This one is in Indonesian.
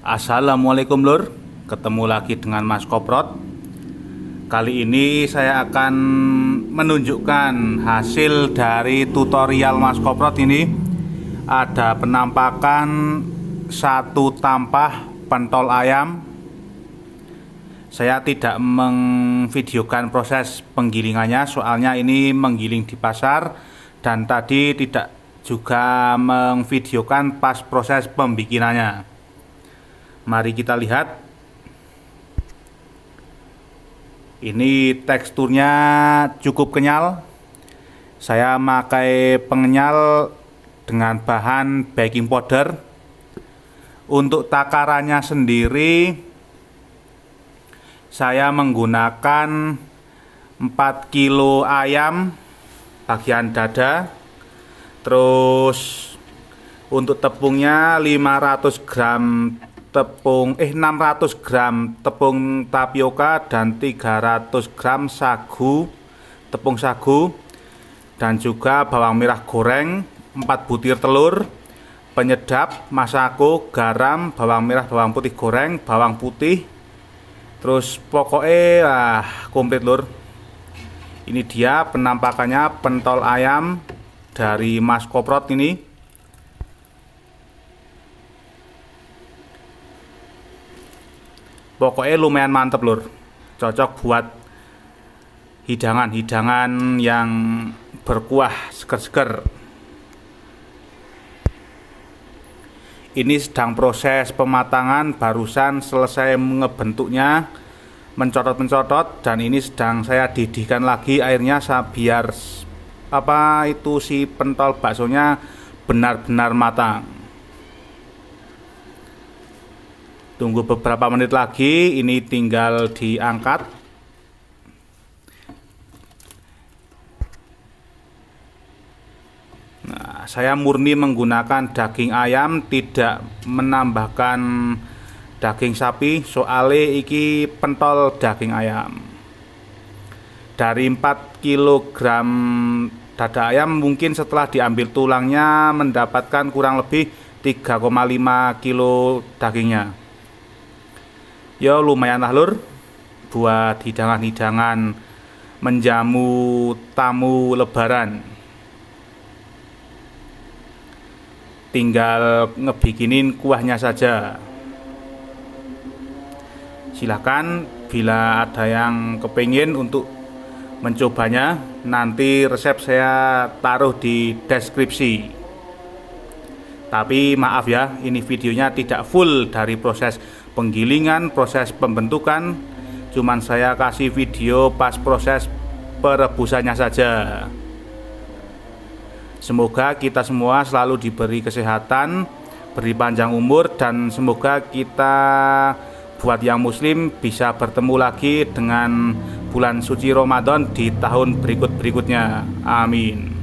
Assalamualaikum Lur Ketemu lagi dengan Mas Koprot Kali ini saya akan menunjukkan hasil dari tutorial Mas Koprot ini Ada penampakan satu tampah pentol ayam Saya tidak mengvideokan proses penggilingannya Soalnya ini menggiling di pasar Dan tadi tidak juga mengvideokan pas proses pembikinannya Mari kita lihat. Ini teksturnya cukup kenyal. Saya pakai pengenyal dengan bahan baking powder. Untuk takarannya sendiri saya menggunakan 4 kilo ayam bagian dada. Terus untuk tepungnya 500 gram tepung eh 600 gram tepung tapioka dan 300 gram sagu tepung sagu dan juga bawang merah goreng 4 butir telur penyedap masako garam bawang merah bawang putih goreng bawang putih terus pokoknya ah, komplit lur ini dia penampakannya pentol ayam dari mas koprot ini pokoknya lumayan mantep lur cocok buat hidangan-hidangan yang berkuah seger-seger ini sedang proses pematangan barusan selesai ngebentuknya mencotot-mencotot dan ini sedang saya didihkan lagi airnya biar apa itu si pentol baksonya benar-benar matang Tunggu beberapa menit lagi, ini tinggal diangkat. Nah, saya murni menggunakan daging ayam, tidak menambahkan daging sapi, soalnya iki pentol daging ayam. Dari 4 kg dada ayam mungkin setelah diambil tulangnya mendapatkan kurang lebih 3,5 kg dagingnya ya lumayan lah lur buat hidangan-hidangan menjamu tamu lebaran tinggal ngebikinin kuahnya saja silahkan bila ada yang kepingin untuk mencobanya nanti resep saya taruh di deskripsi tapi maaf ya, ini videonya tidak full dari proses penggilingan, proses pembentukan. Cuman saya kasih video pas proses perebusannya saja. Semoga kita semua selalu diberi kesehatan, beri panjang umur dan semoga kita buat yang muslim bisa bertemu lagi dengan bulan suci Ramadan di tahun berikut-berikutnya. Amin.